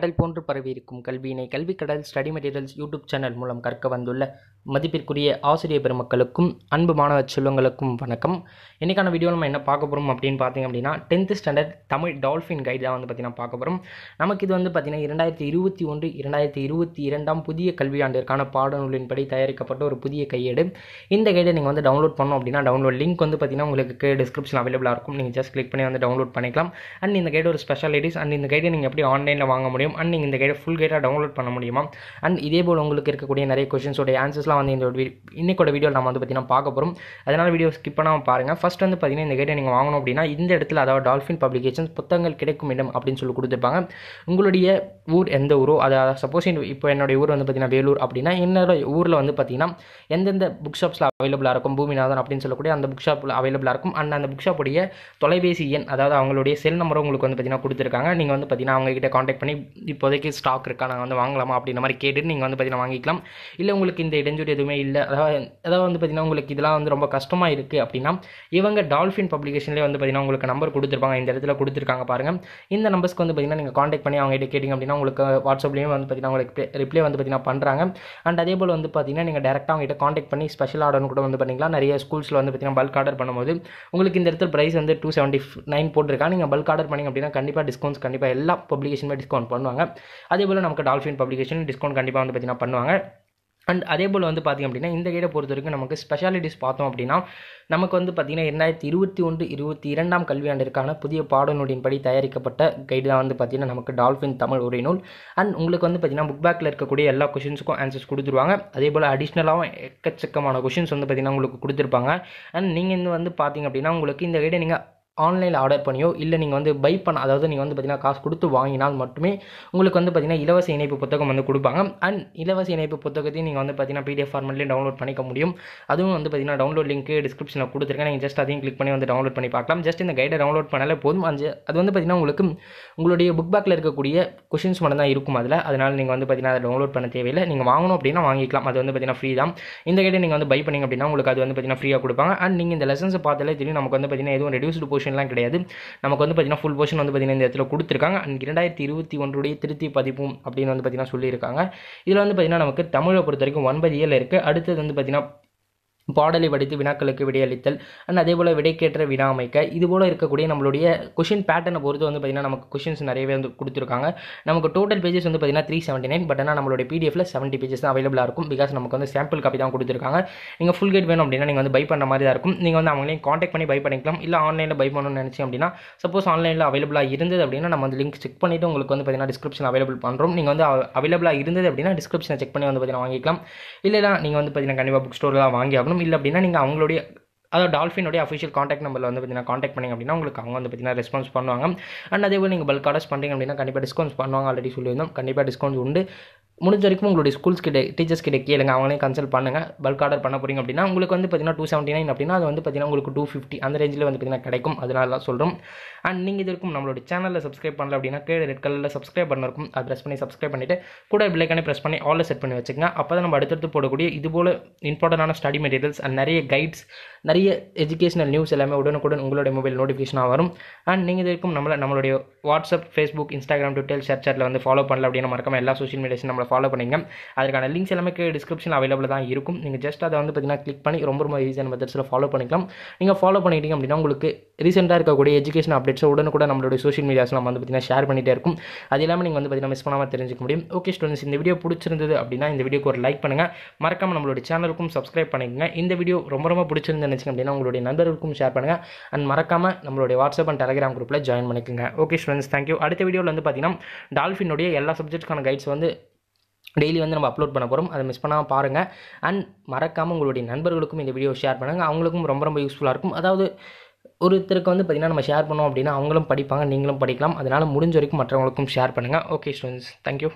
கடல் போன்று பரவியிருக்கும் கல்வியினை கல்வி கடல் ஸ்டடி மெட்டீரியல்ஸ் யூடியூப் சேனல் மூலம் கற்க வந்துள்ள மதிப்பிற்குரிய ஆசிரியர் பெருமக்களுக்கும் அன்பு மாணவ செல்வங்களுக்கும் வணக்கம் இன்றைக்கான வீடியோ நம்ம என்ன பார்க்க போகிறோம் அப்படின்னு பார்த்திங்க அப்படின்னா tenth standard Tamil Dolphin guide தான் வந்து பார்த்திங்கன்னா பார்க்க போகிறோம் நமக்கு இது வந்து பார்த்திங்கன்னா இரண்டாயிரத்தி இருபத்தி ஒன்று இரண்டாயிரத்தி இருபத்தி இரண்டாம் புதிய கல்வியாண்டிற்கான பாடநூலின்படி தயாரிக்கப்பட்ட ஒரு புதிய கையேடு இந்த கைடை நீங்கள் வந்து டவுன்லோட் பண்ணோம் அப்படின்னா டவுன்லோட் லிங்க் வந்து பார்த்திங்கன்னா உங்களுக்கு டிஸ்கிரிப்ஷன் அவைலபிளாக இருக்கும் நீங்கள் ஜஸ்ட் கிளிக் பண்ணி வந்து டவுன்லோட் பண்ணிக்கலாம் அண்ட் இந்த கைடு ஒரு ஸ்பெஷாலிட்டிஸ் அண்ட் இந்த கைடை நீங்கள் எப்படி ஆன்லைனில் வாங்க முடியும் முடியும் அண்ட் நீங்கள் இந்த கைடை ஃபுல் கைடாக டவுன்லோட் பண்ண முடியுமா அண்ட் இதே போல் உங்களுக்கு இருக்கக்கூடிய நிறைய கொஷின்ஸோடைய ஆன்சர்ஸ்லாம் வந்து இந்த இன்னைக்கோட வீடியோ நம்ம வந்து பார்த்தீங்கன்னா பார்க்க போகிறோம் அதனால் வீடியோ ஸ்கிப் பண்ணாமல் பாருங்கள் ஃபஸ்ட் வந்து பார்த்தீங்கன்னா இந்த கைடை நீங்கள் வாங்கணும் அப்படின்னா இந்த இடத்துல அதாவது டால்ஃபின் பப்ளிகேஷன்ஸ் புத்தகங்கள் கிடைக்கும் இடம் அப்படின்னு சொல்லி கொடுத்துருப்பாங்க உங்களுடைய ஊர் எந்த ஊரோ அதை சப்போஸ் இப்போ என்னுடைய ஊர் வந்து பார்த்தீங்கன்னா வேலூர் அப்படின்னா என்னோட ஊரில் வந்து பார்த்தீங்கன்னா எந்தெந்த புக் ஷாப்ஸில் அவைலபிளாக இருக்கும் பூமிநாதன் அப்படின்னு சொல்லக்கூடிய அந்த புக் ஷாப்பில் அவைலபிளாக இருக்கும் அண்ட் அந்த புக் ஷாப்புடைய தொலைபேசி எண் அதாவது அவங்களுடைய செல் நம்பரும் உங்களுக்கு வந்து பார்த்தீங்கன்னா கொடுத்துருக்காங்க நீங்கள் வந்து பார்த்தீங்கன்னா அவங்ககிட்ட காண்டாக்ட் பண்ணி இப்போதைக்கு ஸ்டாக் இருக்கா நாங்கள் வந்து வாங்கலாமா அப்படின்ற மாதிரி கேட்டுட்டு நீங்கள் வந்து பார்த்தீங்கன்னா வாங்கிக்கலாம் இல்லை உங்களுக்கு இந்த இடைஞ்சூறு எதுவுமே இல்லை அதாவது அதாவது வந்து பார்த்திங்கன்னா உங்களுக்கு இதெல்லாம் வந்து ரொம்ப கஷ்டமாக இருக்குது அப்படின்னா இவங்க டால்ஃபின் பப்ளிகேஷன்லேயே வந்து பார்த்திங்கன்னா உங்களுக்கு நம்பர் கொடுத்துருப்பாங்க இந்த இடத்துல கொடுத்துருக்காங்க பாருங்கள் இந்த நம்பர்ஸ்க்கு வந்து பார்த்திங்கன்னா நீங்கள் காண்டாக்ட் பண்ணி அவங்க கேட்டிங்க அப்படின்னா உங்களுக்கு வாட்ஸ்அப்லேயும் வந்து பார்த்திங்கன்னா உங்களுக்கு ரிப்ளை வந்து பார்த்திங்கன்னா பண்ணுறாங்க அண்ட் அதே போல் வந்து பார்த்திங்கன்னா நீங்கள் டேரெக்டாக அவங்ககிட்ட காண்டாக்ட் பண்ணி ஸ்பெஷல் ஆர்டர்னு கூட வந்து பண்ணிக்கலாம் நிறைய ஸ்கூல்ஸில் வந்து பார்த்திங்கன்னா பல்க் ஆர்டர் பண்ணும்போது உங்களுக்கு இந்த இடத்துல ப்ரைஸ் வந்து டூ செவன்ட்டி நைன் போட்டிருக்கா நீங்கள் பல்க் ஆர்டர் பண்ணிங்க அப்படின்னா கண்டிப்பாக டிஸ்கவுண்ட்ஸ் கண்டிப்பாக எல்லா பப்ளிகேஷனுமே டிஸ்கவுண்ட் பண்ணுவாங்க பண்ணுவாங்க அதே போல் நமக்கு டால்ஃபின் பப்ளிகேஷன் டிஸ்கவுண்ட் கண்டிப்பாக வந்து பார்த்திங்கன்னா பண்ணுவாங்க அண்ட் அதே போல் வந்து பார்த்திங்க அப்படின்னா இந்த கைடை பொறுத்த வரைக்கும் நமக்கு ஸ்பெஷாலிட்டிஸ் பார்த்தோம் அப்படின்னா நமக்கு வந்து பார்த்திங்கன்னா இரண்டாயிரத்தி இருபத்தி ஒன்று இருபத்தி இரண்டாம் கல்வியாண்டிற்கான புதிய பாடநூலின்படி தயாரிக்கப்பட்ட கைடு தான் வந்து பார்த்திங்கன்னா நமக்கு டால்ஃபின் தமிழ் உரை நூல் அண்ட் உங்களுக்கு வந்து பார்த்திங்கன்னா புக் பேக்கில் இருக்கக்கூடிய எல்லா கொஷின்ஸுக்கும் ஆன்சர்ஸ் கொடுத்துருவாங்க அதே போல் அடிஷ்னலாகவும் எக்கச்சக்கமான கொஷின்ஸ் வந்து பார்த்திங்கன்னா உங்களுக்கு கொடுத்துருப்பாங்க அண்ட் நீங்கள் இன்னும் வந்து பார்த்திங்க அப்படின்னா உங்களுக்கு இந்த கைடை நீங்கள் ஆன்லைனில் ஆர்டர் பண்ணியோ இல்லை நீங்கள் வந்து பை பண்ண அதாவது நீங்கள் வந்து பார்த்தீங்கன்னா காசு கொடுத்து வாங்கினால் மட்டுமே உங்களுக்கு வந்து பார்த்தீங்கன்னா இலவச இணைப்பு புத்தகம் வந்து கொடுப்பாங்க அண்ட் இலவச இணைப்பு புத்தகத்தையும் நீங்கள் வந்து பார்த்தீங்கன்னா பிடிஎஃப் ஃபார்மெட்லேயும் டவுன்லோட் பண்ணிக்க முடியும் அதுவும் வந்து பார்த்தீங்கன்னா டவுன்லோட் லிங்க் டிஸ்கிரிப்ஷனில் கொடுத்துருக்கேன் நீங்கள் ஜஸ்ட் அதையும் கிளிக் பண்ணி வந்து டவுன்லோட் பண்ணி பார்க்கலாம் ஜஸ்ட் இந்த கைடை டவுன்லோட் பண்ணாலே போதும் அஞ்சு அது வந்து பார்த்திங்கன்னா உங்களுக்கு உங்களுடைய புக் பேக்கில் இருக்கக்கூடிய கொஷின்ஸ் மட்டும் தான் இருக்கும் அதில் அதனால் நீங்கள் வந்து பார்த்திங்கன்னா அதை டவுன்லோட் பண்ண தேவையில்லை நீங்கள் வாங்கணும் அப்படின்னா வாங்கிக்கலாம் அது வந்து பார்த்தீங்கன்னா ஃப்ரீ தான் இந்த கைடை நீங்கள் வந்து பை பண்ணிங்க அப்படின்னா உங்களுக்கு அது வந்து பார்த்திங்கன்னா ஃப்ரீயாக கொடுப்பாங்க அண்ட் நீங்கள் இந்த லெசன்ஸ் பார்த்தாலே தெரியும் நமக்கு வந்து பார்த்திங்கன்னா எதுவும் ரெடியூஸ்டு போர்ஷன் போர்ஷன்லாம் கிடையாது நமக்கு வந்து பார்த்தீங்கன்னா ஃபுல் போர்ஷன் வந்து பார்த்தீங்கன்னா இந்த இடத்துல கொடுத்துருக்காங்க அண்ட் இரண்டாயிரத்தி இருபத்தி ஒன்றுடைய திருத்தி பதிப்பும் அப்படின்னு வந்து பார்த்திங்கன்னா சொல்லியிருக்காங்க இதில் வந்து பார்த்திங்கன்னா நமக்கு தமிழை பொறுத்த வரைக்கும் ஒன்பது இயல் இருக்குது அடுத்தது வந்து பார்த்திங்கன்னா பாடலை வடித்து வினாக்களுக்கு விடையளித்தல் அண்ட் அதே போல் விடைக்கேற்ற வினா அமைக்க இது போல் இருக்கக்கூடிய நம்மளுடைய கொஷின் பேட்டர்னை பொறுத்து வந்து பார்த்திங்கன்னா நமக்கு கொஷின்ஸ் நிறையவே வந்து கொடுத்துருக்காங்க நமக்கு டோட்டல் பேஜஸ் வந்து பார்த்திங்கன்னா த்ரீ செவன்ட்டி நைன் பட் ஆனால் நம்மளுடைய பிடிஎஃப்ல செவன்ட்டி பேஜஸ் தான் அவைலபிளாக இருக்கும் பிகாஸ் நமக்கு வந்து சாம்பிள் காப்பி தான் கொடுத்துருக்காங்க நீங்கள் ஃபுல் கேட் வேணும் அப்படின்னா நீங்கள் வந்து பை பண்ண மாதிரி தான் இருக்கும் நீங்கள் வந்து அவங்களையும் காண்டக்ட் பண்ணி பை பண்ணிக்கலாம் இல்லை ஆன்லைனில் பை பண்ணணும்னு நினச்சி அப்படின்னா சப்போஸ் ஆன்லைனில் அவைலபிளாக இருந்தது அப்படின்னா நம்ம வந்து லிங்க் செக் பண்ணிவிட்டு உங்களுக்கு வந்து பார்த்திங்கன்னா டிஸ்கிரிப்ஷன் அவைலபிள் பண்ணுறோம் நீங்கள் வந்து அவைலபிளாக இருந்தது அப்படின்னா டிஸ்கிரிப்ஷனை செக் பண்ணி வந்து பார்த்திங்கன்னா வாங்கிக்கலாம் இல்லைனா நீங்கள் வந்து பார்த்திங்கன்னா கண்டிப்பாக புக் ஸ்டோரில் வாங்கி ஆகணும் இல்லை அப்படின்னா நீங்கள் அவங்களுடைய அதாவது டால்ஃபினுடைய அஃபிஷியல் காண்டாக்ட் நம்பரில் வந்து பார்த்தீங்கன்னா காண்டாக்ட் பண்ணிங்க அப்படின்னா உங்களுக்கு அவங்க வந்து பார்த்தீங்கன்னா ரெஸ்பான்ஸ் பண்ணுவாங்க அண்ட் அதே போல் நீங்கள் பல்க் ஆர்டர்ஸ் பண்ணுறீங்க அப்படின்னா கண்டிப்பாக டிஸ்கவுண்ட்ஸ் பண்ணுவாங்க ஆல்ரெடி சொல்லியிருந்தோம் கண்டிப்பாக டிஸ்கவுண்ட்ஸ் உண்டு முடிஞ்ச வரைக்கும் உங்களுடைய ஸ்கூல்ஸ் கிட்ட டீச்சர்ஸ் கிட்ட கேளுங்க அவங்களே கன்சல்ட் பண்ணுங்கள் பல்க் ஆர்டர் பண்ண போகிறீங்க அப்படின்னா உங்களுக்கு வந்து பார்த்தீங்கன்னா டூ செவன்ட்டி நைன் அப்படின்னா அது வந்து பார்த்தீங்கன்னா உங்களுக்கு டூ ஃபிஃப்டி அந்த ரேஞ்சில் வந்து பார்த்தீங்கன்னா கிடைக்கும் அதனால தான் சொல்கிறோம் அண்ட் நீங்கள் இது இருக்கும் நம்மளோட சேனலில் சப்ஸ்கிரைப் பண்ணல அப்படின்னா கீழே ரெட் கலரில் சப்ஸ்கிரைப் பண்ண இருக்கும் அதை ப்ரெஸ் பண்ணி சப்ஸ்கிரைப் பண்ணிவிட்டு கூட பிள்ளைக்கானே ப்ரெஸ் பண்ணி ஆலில் செட் பண்ணி வச்சுக்கங்க அப்போ தான் நம்ம அடுத்தடுத்து போடக்கூடிய இது போல் இம்பார்ட்டண்டான ஸ்டடி மெட்டீரியல்ஸ் அண்ட் நிறைய கைட்ஸ் நிறைய எஜுகேஷனல் நியூஸ் எல்லாமே உடனுக்குடன் உங்களுடைய மொபைல் நோட்டிஃபிகேஷனாக வரும் அண்ட் நீங்கள் இது இருக்கும் நம்மளை நம்மளுடைய WhatsApp Facebook Instagram Twitter share சேட்டில் வந்து ஃபாலோ பண்ணல அப்படின்னு மறக்காம எல்லா சோஷியல் மீடியாஸும் நம்மளை ஃபாலோ பண்ணிங்க அதுக்கான லிங்க்ஸ் எல்லாமே டிஸ்கிரிப்ஷன் அவைலபிள் தான் இருக்கும் நீங்கள் ஜஸ்ட் அதை வந்து பார்த்தீங்கன்னா கிளிக் பண்ணி ரொம்ப ரொம்ப ஈஸியான மெத்தட்ஸில் ஃபாலோ பண்ணிக்கலாம் நீங்கள் ஃபாலோ பண்ணிட்டீங்க அப்படின்னா உங்களுக்கு ரீசெண்டாக இருக்கக்கூடிய எஜுகேஷன் அப்டேட்ஸை கூட நம்மளுடைய சோஷியல் மீடியாஸ்லாம் வந்து பார்த்தீங்கன்னா ஷேர் பண்ணிகிட்டே இருக்கும் அது இல்லாமல் நீங்கள் வந்து பார்த்தீங்கன்னா மிஸ் பண்ணாமல் தெரிஞ்சுக்க முடியும் ஓகே ஸ்டூடெண்ட்ஸ் இந்த வீடியோ பிடிச்சிருந்தது அப்படின்னா இந்த வீடியோக்கு ஒரு லைக் பண்ணுங்கள் மறக்காமல் நம்மளுடைய சேனலுக்கும் சப்ஸ்கிரைப் பண்ணிக்கங்க இந்த வீடியோ ரொம்ப ரொம்ப பிடிச்சிருந்துச்சு அப்படின்னா உங்களுடைய நண்பர்களுக்கும் ஷேர் பண்ணுங்கள் அண்ட் மறக்காமல் நம்மளுடைய வாட்ஸ்அப் அண்ட் டெலிகிராம் குரூப்பில் ஜாயின் பண்ணிக்கோங்க ஓகே ஸ்டூடெண்ட்ஸ் தேங்க்யூ அடுத்த வீடியோவில் வந்து பார்த்தீங்கன்னா டால்ஃபினுடைய எல்லா சப்ஜெக்ட்ஸ்க்கான கைட்ஸ் வந்து டெய்லி வந்து நம்ம அப்லோட் பண்ண போகிறோம் அதை மிஸ் பண்ணாமல் பாருங்கள் அண்ட் மறக்காமல் உங்களுடைய நண்பர்களுக்கும் இந்த வீடியோ ஷேர் பண்ணுங்கள் அவங்களுக்கும் ரொம்ப ரொம்ப யூஸ்ஃபுல்லாக இருக்கும் அதாவது ஒருத்தருக்கு வந்து பார்த்திங்கன்னா நம்ம ஷேர் பண்ணோம் அப்படின்னா அவங்களும் படிப்பாங்க நீங்களும் படிக்கலாம் அதனால் முடிஞ்ச வரைக்கும் மற்றவங்களுக்கும் ஷேர் பண்ணுங்கள் ஓகே ஸ்டூடெண்ட்ஸ் தேங்க்யூ